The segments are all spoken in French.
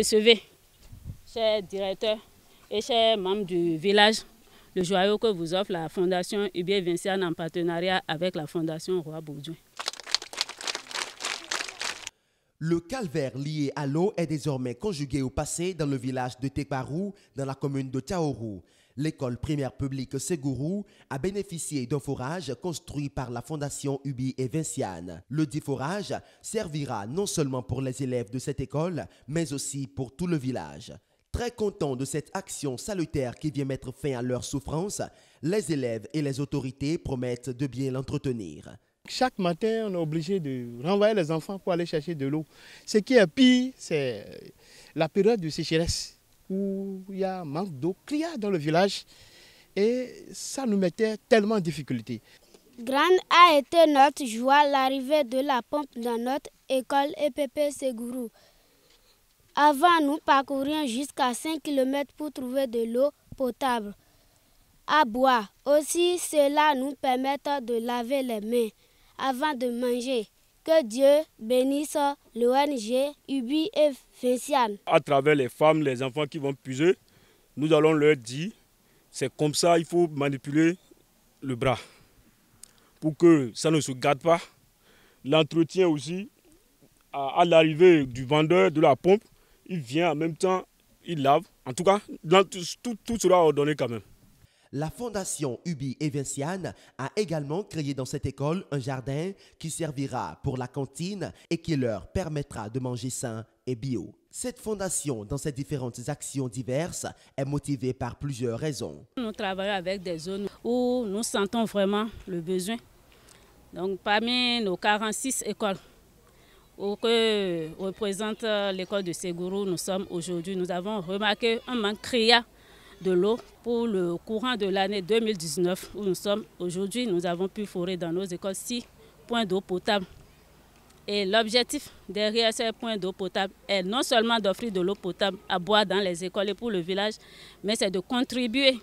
recevez, chers directeurs et chers membres du village, le joyau que vous offre la Fondation Hubert Vinciane en partenariat avec la Fondation Roi Baudouin. Le calvaire lié à l'eau est désormais conjugué au passé dans le village de Tekbarou, dans la commune de Tiaourou. L'école primaire publique Segourou a bénéficié d'un forage construit par la Fondation Ubi et Vinciane. Le dit forage servira non seulement pour les élèves de cette école, mais aussi pour tout le village. Très contents de cette action salutaire qui vient mettre fin à leur souffrance, les élèves et les autorités promettent de bien l'entretenir. Chaque matin, on est obligé de renvoyer les enfants pour aller chercher de l'eau. Ce qui est pire, c'est la période de sécheresse où il y a manque d'eau claire dans le village et ça nous mettait tellement en difficulté. Grande a été notre joie l'arrivée de la pompe dans notre école EPP Seguru. Avant, nous parcourions jusqu'à 5 km pour trouver de l'eau potable à boire. Aussi, cela nous permettait de laver les mains avant de manger. Que Dieu bénisse l'ONG Ubi et Féciane. À travers les femmes, les enfants qui vont puiser, nous allons leur dire, c'est comme ça, il faut manipuler le bras pour que ça ne se garde pas. L'entretien aussi, à, l'arrivée du vendeur de la pompe, il vient en même temps, il lave. En tout cas, tout sera ordonné quand même. La Fondation Ubi Evinciane a également créé dans cette école un jardin qui servira pour la cantine et qui leur permettra de manger sain et bio. Cette fondation, dans ses différentes actions diverses, est motivée par plusieurs raisons. Nous travaillons avec des zones où nous sentons vraiment le besoin. Donc parmi nos 46 écoles où que représente euh, l'école de Ségourou, nous sommes aujourd'hui, nous avons remarqué un manque criant de l'eau pour le courant de l'année 2019 où nous sommes aujourd'hui. Nous avons pu forer dans nos écoles six points d'eau potable. Et l'objectif derrière ces points d'eau potable est non seulement d'offrir de l'eau potable à boire dans les écoles et pour le village, mais c'est de contribuer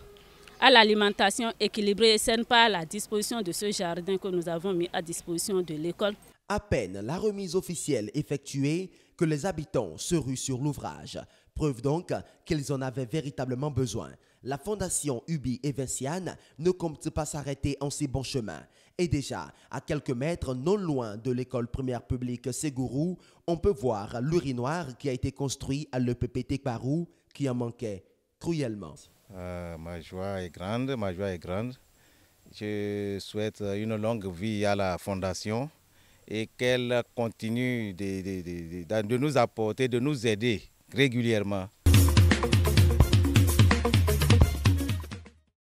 à l'alimentation équilibrée et saine par la disposition de ce jardin que nous avons mis à disposition de l'école. À peine la remise officielle effectuée que les habitants se ruent sur l'ouvrage. Preuve donc qu'ils en avaient véritablement besoin. La fondation Ubi Vinciane ne compte pas s'arrêter en si bon chemin. Et déjà, à quelques mètres, non loin de l'école primaire publique Ségourou, on peut voir l'urinoir qui a été construit à l'EPPT Parou qui en manquait cruellement. Euh, ma joie est grande, ma joie est grande. Je souhaite une longue vie à la fondation et qu'elle continue de, de nous apporter, de nous aider régulièrement